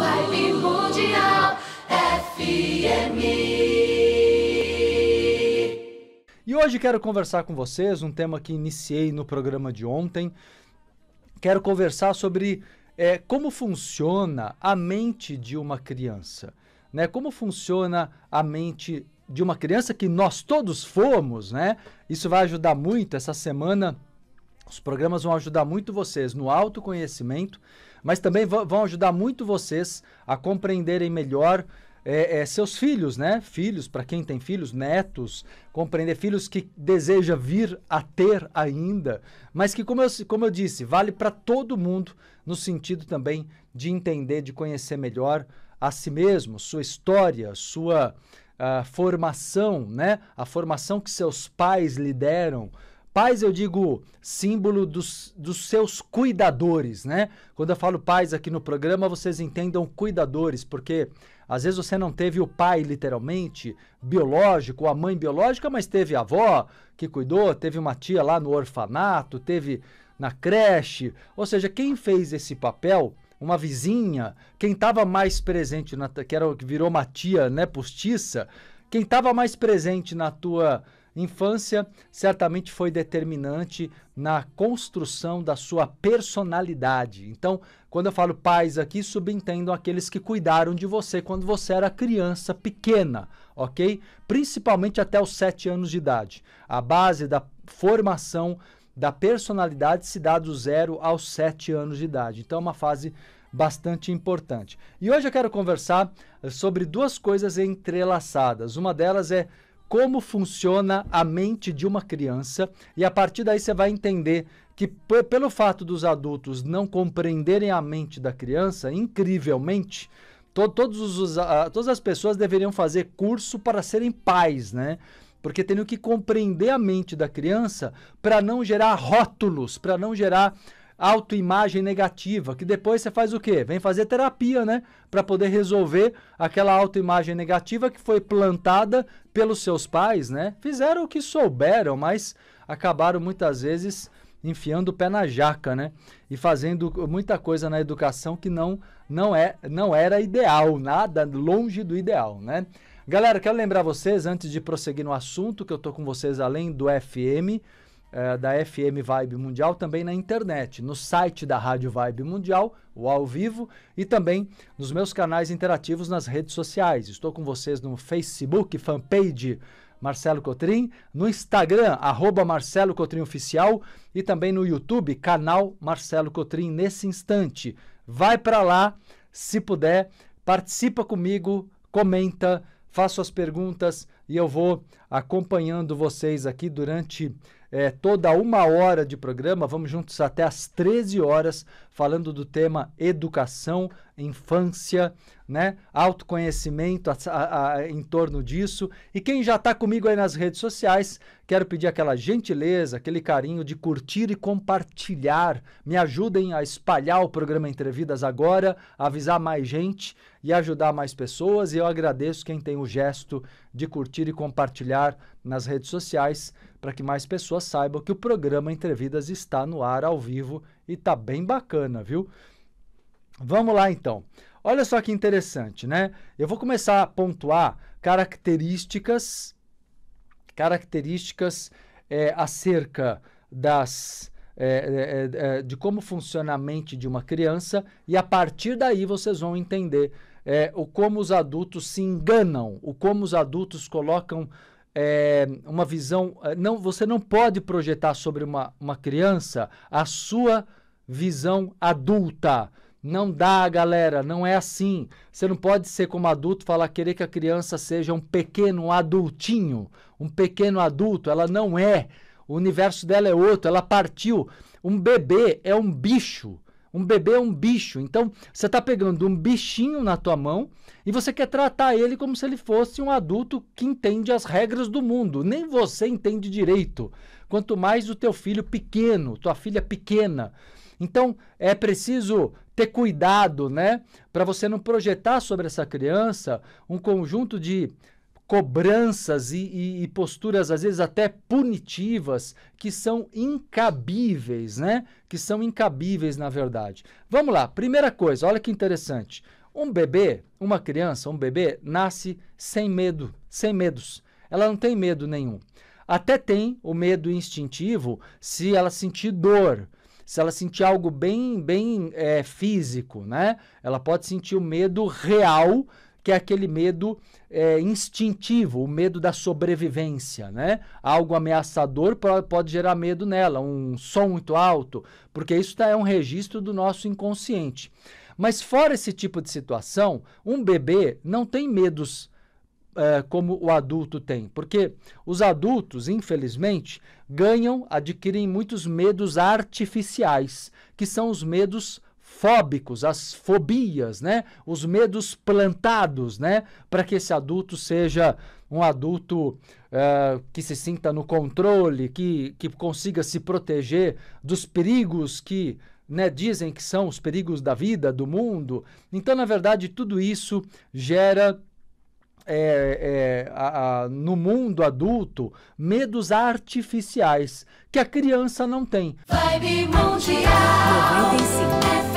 Live Mundial FM. E hoje quero conversar com vocês um tema que iniciei no programa de ontem. Quero conversar sobre é, como funciona a mente de uma criança. Né? Como funciona a mente de uma criança que nós todos fomos, né? Isso vai ajudar muito essa semana os programas vão ajudar muito vocês no autoconhecimento, mas também vão ajudar muito vocês a compreenderem melhor é, é, seus filhos, né? Filhos, para quem tem filhos, netos, compreender filhos que deseja vir a ter ainda, mas que, como eu, como eu disse, vale para todo mundo no sentido também de entender, de conhecer melhor a si mesmo, sua história, sua uh, formação, né? A formação que seus pais lhe deram Pais, eu digo símbolo dos, dos seus cuidadores, né? Quando eu falo pais aqui no programa, vocês entendam cuidadores, porque às vezes você não teve o pai, literalmente, biológico, a mãe biológica, mas teve a avó que cuidou, teve uma tia lá no orfanato, teve na creche. Ou seja, quem fez esse papel uma vizinha, quem estava mais presente, na, que, era, que virou uma tia né, postiça, quem estava mais presente na tua Infância certamente foi determinante na construção da sua personalidade. Então, quando eu falo pais aqui, subentendam aqueles que cuidaram de você quando você era criança pequena, ok? Principalmente até os 7 anos de idade. A base da formação da personalidade se dá do zero aos 7 anos de idade. Então, é uma fase bastante importante. E hoje eu quero conversar sobre duas coisas entrelaçadas. Uma delas é como funciona a mente de uma criança e a partir daí você vai entender que pelo fato dos adultos não compreenderem a mente da criança, incrivelmente, to todos os, todas as pessoas deveriam fazer curso para serem pais, né? Porque teriam que compreender a mente da criança para não gerar rótulos, para não gerar autoimagem negativa, que depois você faz o quê? Vem fazer terapia, né? Para poder resolver aquela autoimagem negativa que foi plantada pelos seus pais, né? Fizeram o que souberam, mas acabaram muitas vezes enfiando o pé na jaca, né? E fazendo muita coisa na educação que não não é não era ideal, nada longe do ideal, né? Galera, quero lembrar vocês antes de prosseguir no assunto que eu tô com vocês além do FM é, da FM Vibe Mundial também na internet, no site da Rádio Vibe Mundial, o ao vivo, e também nos meus canais interativos nas redes sociais. Estou com vocês no Facebook, fanpage Marcelo Cotrim, no Instagram, arroba Marcelo Cotrim Oficial, e também no YouTube, canal Marcelo Cotrim nesse instante. Vai para lá, se puder, participa comigo, comenta, faça suas perguntas e eu vou acompanhando vocês aqui durante é, toda uma hora de programa. Vamos juntos até às 13 horas falando do tema educação, infância, né? autoconhecimento a, a, a, em torno disso. E quem já está comigo aí nas redes sociais, quero pedir aquela gentileza, aquele carinho de curtir e compartilhar. Me ajudem a espalhar o programa Entrevidas agora, avisar mais gente e ajudar mais pessoas. E eu agradeço quem tem o gesto de curtir e compartilhar nas redes sociais para que mais pessoas saibam que o programa Entrevidas está no ar ao vivo e tá bem bacana, viu? Vamos lá então. Olha só que interessante, né? Eu vou começar a pontuar características, características é, acerca das é, é, é de como funciona a mente de uma criança e a partir daí vocês vão entender é, o como os adultos se enganam, o como os adultos colocam é uma visão. É, não, você não pode projetar sobre uma, uma criança a sua visão adulta. Não dá, galera, não é assim. Você não pode ser como adulto falar querer que a criança seja um pequeno adultinho, um pequeno adulto, ela não é. O universo dela é outro, ela partiu. Um bebê é um bicho. Um bebê é um bicho. Então, você está pegando um bichinho na tua mão e você quer tratar ele como se ele fosse um adulto que entende as regras do mundo. Nem você entende direito. Quanto mais o teu filho pequeno, tua filha pequena. Então, é preciso ter cuidado, né? Para você não projetar sobre essa criança um conjunto de cobranças e, e, e, posturas às vezes até punitivas que são incabíveis, né? Que são incabíveis na verdade. Vamos lá, primeira coisa, olha que interessante. Um bebê, uma criança, um bebê nasce sem medo, sem medos. Ela não tem medo nenhum. Até tem o medo instintivo se ela sentir dor, se ela sentir algo bem, bem é, físico, né? Ela pode sentir o medo real, que é aquele medo é, instintivo, o medo da sobrevivência, né? Algo ameaçador pode gerar medo nela, um som muito alto, porque isso tá, é um registro do nosso inconsciente. Mas fora esse tipo de situação, um bebê não tem medos é, como o adulto tem. Porque os adultos, infelizmente, ganham, adquirem muitos medos artificiais, que são os medos fóbicos, as fobias, né? Os medos plantados, né? Para que esse adulto seja um adulto uh, que se sinta no controle, que, que consiga se proteger dos perigos que né, dizem que são os perigos da vida, do mundo. Então, na verdade, tudo isso gera é, é, a, a, no mundo adulto medos artificiais que a criança não tem. Vibe Mundial 95